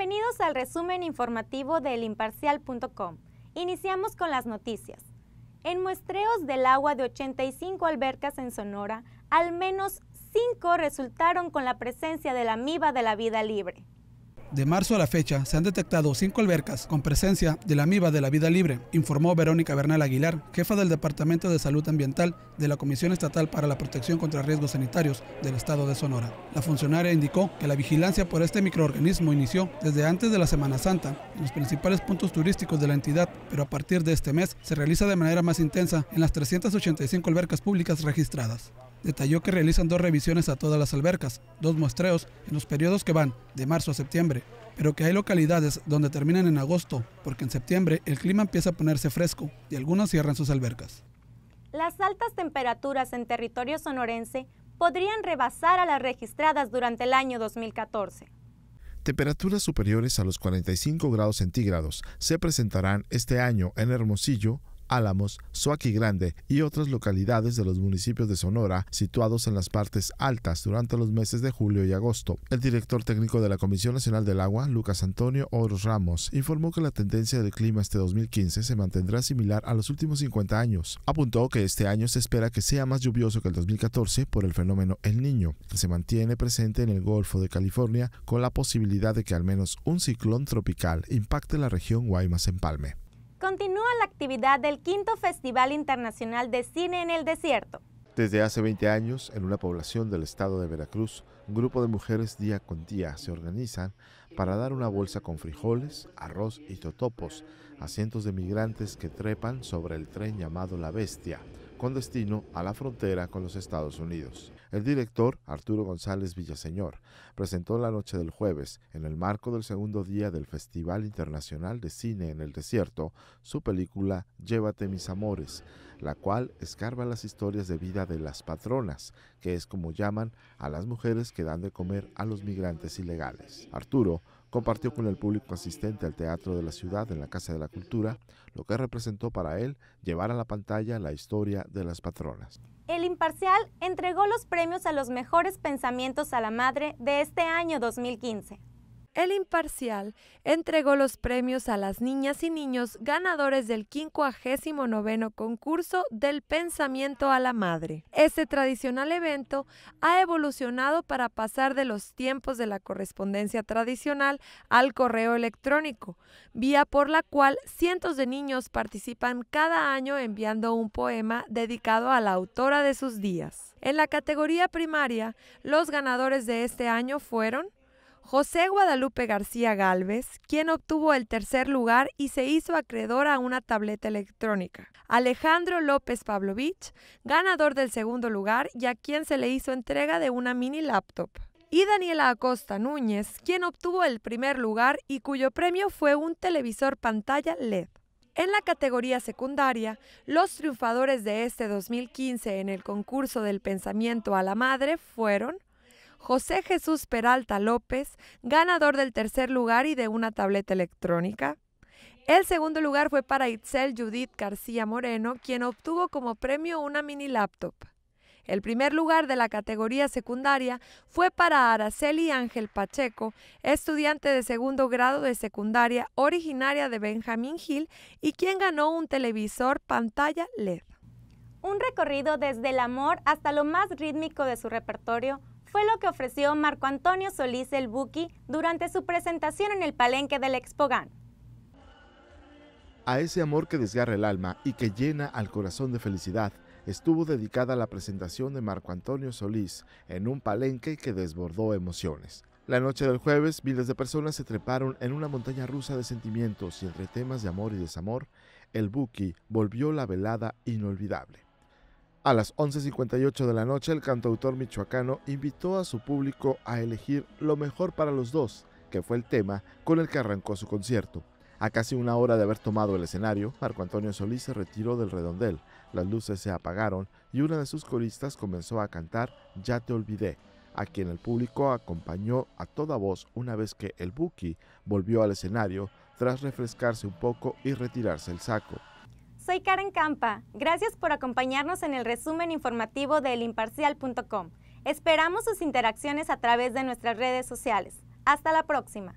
Bienvenidos al resumen informativo de Elimparcial.com. Iniciamos con las noticias. En muestreos del agua de 85 albercas en Sonora, al menos 5 resultaron con la presencia de la amiba de la vida libre de marzo a la fecha se han detectado cinco albercas con presencia de la amiba de la vida libre, informó Verónica Bernal Aguilar, jefa del Departamento de Salud Ambiental de la Comisión Estatal para la Protección contra Riesgos Sanitarios del Estado de Sonora. La funcionaria indicó que la vigilancia por este microorganismo inició desde antes de la Semana Santa en los principales puntos turísticos de la entidad, pero a partir de este mes se realiza de manera más intensa en las 385 albercas públicas registradas detalló que realizan dos revisiones a todas las albercas, dos muestreos en los periodos que van de marzo a septiembre, pero que hay localidades donde terminan en agosto, porque en septiembre el clima empieza a ponerse fresco y algunas cierran sus albercas. Las altas temperaturas en territorio sonorense podrían rebasar a las registradas durante el año 2014. Temperaturas superiores a los 45 grados centígrados se presentarán este año en Hermosillo, Álamos, Suaqui Grande y otras localidades de los municipios de Sonora situados en las partes altas durante los meses de julio y agosto. El director técnico de la Comisión Nacional del Agua, Lucas Antonio Oros Ramos, informó que la tendencia del clima este 2015 se mantendrá similar a los últimos 50 años. Apuntó que este año se espera que sea más lluvioso que el 2014 por el fenómeno El Niño, que se mantiene presente en el Golfo de California con la posibilidad de que al menos un ciclón tropical impacte la región Guaymas-Empalme continúa la actividad del quinto Festival Internacional de Cine en el Desierto. Desde hace 20 años, en una población del estado de Veracruz, un grupo de mujeres día con día se organizan para dar una bolsa con frijoles, arroz y totopos a cientos de migrantes que trepan sobre el tren llamado La Bestia, con destino a la frontera con los Estados Unidos. El director, Arturo González Villaseñor, presentó la noche del jueves, en el marco del segundo día del Festival Internacional de Cine en el Desierto, su película Llévate mis amores, la cual escarba las historias de vida de las patronas, que es como llaman a las mujeres que dan de comer a los migrantes ilegales. Arturo compartió con el público asistente al Teatro de la Ciudad en la Casa de la Cultura, lo que representó para él llevar a la pantalla la historia de las patronas. El Imparcial entregó los premios a los mejores pensamientos a la madre de este año 2015 el imparcial entregó los premios a las niñas y niños ganadores del 59 concurso del pensamiento a la madre. Este tradicional evento ha evolucionado para pasar de los tiempos de la correspondencia tradicional al correo electrónico, vía por la cual cientos de niños participan cada año enviando un poema dedicado a la autora de sus días. En la categoría primaria, los ganadores de este año fueron José Guadalupe García Gálvez, quien obtuvo el tercer lugar y se hizo acreedor a una tableta electrónica. Alejandro López Pavlovich, ganador del segundo lugar y a quien se le hizo entrega de una mini laptop. Y Daniela Acosta Núñez, quien obtuvo el primer lugar y cuyo premio fue un televisor pantalla LED. En la categoría secundaria, los triunfadores de este 2015 en el concurso del pensamiento a la madre fueron José Jesús Peralta López, ganador del tercer lugar y de una tableta electrónica. El segundo lugar fue para Itzel Judith García Moreno, quien obtuvo como premio una mini laptop. El primer lugar de la categoría secundaria fue para Araceli Ángel Pacheco, estudiante de segundo grado de secundaria originaria de Benjamín Gil y quien ganó un televisor pantalla LED. Un recorrido desde el amor hasta lo más rítmico de su repertorio fue lo que ofreció Marco Antonio Solís el Buki durante su presentación en el palenque del Expogán. A ese amor que desgarra el alma y que llena al corazón de felicidad, estuvo dedicada la presentación de Marco Antonio Solís en un palenque que desbordó emociones. La noche del jueves, miles de personas se treparon en una montaña rusa de sentimientos y entre temas de amor y desamor, el Buki volvió la velada inolvidable. A las 11.58 de la noche, el cantautor michoacano invitó a su público a elegir lo mejor para los dos, que fue el tema con el que arrancó su concierto. A casi una hora de haber tomado el escenario, Marco Antonio Solís se retiró del redondel, las luces se apagaron y una de sus coristas comenzó a cantar Ya te olvidé, a quien el público acompañó a toda voz una vez que el Buki volvió al escenario tras refrescarse un poco y retirarse el saco. Soy Karen Campa. Gracias por acompañarnos en el resumen informativo de elimparcial.com. Esperamos sus interacciones a través de nuestras redes sociales. Hasta la próxima.